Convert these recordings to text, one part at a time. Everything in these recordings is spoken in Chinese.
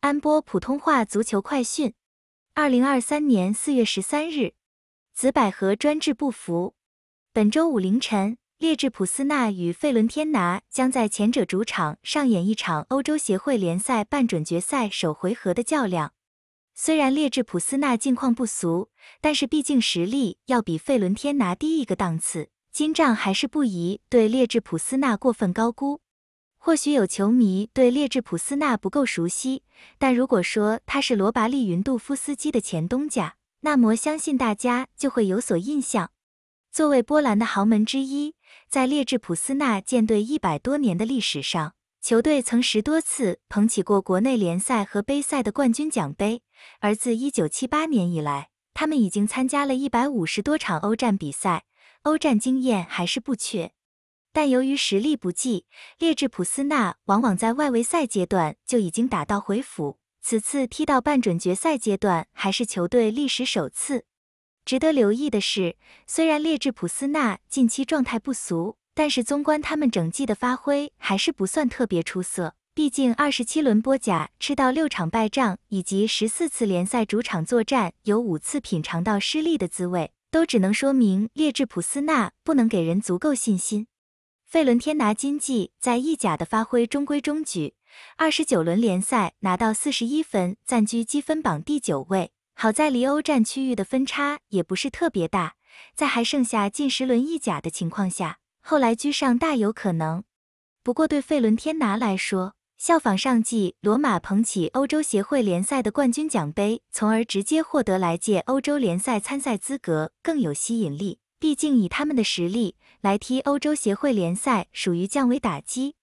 安播普通话足球快讯，二零二三年四月十三日，紫百合专治不服。本周五凌晨，列治普斯纳与费伦天拿将在前者主场上演一场欧洲协会联赛半准决赛首回合的较量。虽然列治普斯纳近况不俗，但是毕竟实力要比费伦天拿低一个档次，金帐还是不宜对列治普斯纳过分高估。或许有球迷对列治普斯纳不够熟悉，但如果说他是罗拔利云杜夫斯基的前东家，那么相信大家就会有所印象。作为波兰的豪门之一，在列治普斯纳建队一百多年的历史上，球队曾十多次捧起过国内联赛和杯赛的冠军奖杯。而自一九七八年以来，他们已经参加了一百五十多场欧战比赛，欧战经验还是不缺。但由于实力不济，列质普斯纳往往在外围赛阶段就已经打道回府。此次踢到半准决赛阶段，还是球队历史首次。值得留意的是，虽然劣质普斯纳近期状态不俗，但是纵观他们整季的发挥，还是不算特别出色。毕竟二十七轮波甲吃到六场败仗，以及十四次联赛主场作战有五次品尝到失利的滋味，都只能说明劣质普斯纳不能给人足够信心。费伦天拿今季在意甲的发挥中规中矩，二十九轮联赛拿到四十一分，暂居积分榜第九位。好在离欧战区域的分差也不是特别大，在还剩下近十轮意甲的情况下，后来居上大有可能。不过对费伦天拿来说，效仿上季罗马捧起欧洲协会联赛的冠军奖杯，从而直接获得来届欧洲联赛参赛资格，更有吸引力。毕竟以他们的实力来踢欧洲协会联赛属于降维打击。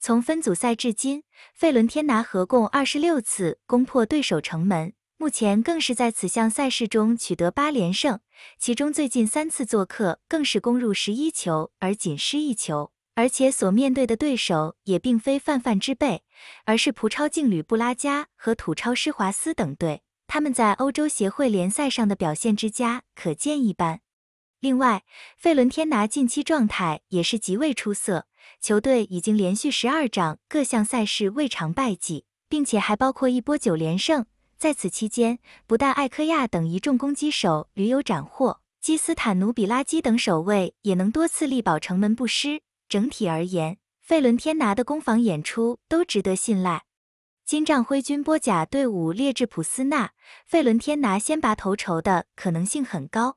从分组赛至今，费伦天拿合共二十六次攻破对手城门，目前更是在此项赛事中取得八连胜，其中最近三次做客更是攻入十一球而仅失一球。而且所面对的对手也并非泛泛之辈，而是葡超劲旅布拉加和土超施华斯等队，他们在欧洲协会联赛上的表现之佳，可见一斑。另外，费伦天拿近期状态也是极为出色，球队已经连续十二场各项赛事未尝败绩，并且还包括一波九连胜。在此期间，不但艾科亚等一众攻击手屡有斩获，基斯坦努比拉基等守卫也能多次力保城门不失。整体而言，费伦天拿的攻防演出都值得信赖。金帐灰军波甲队伍列至普斯纳，费伦天拿先拔头筹的可能性很高。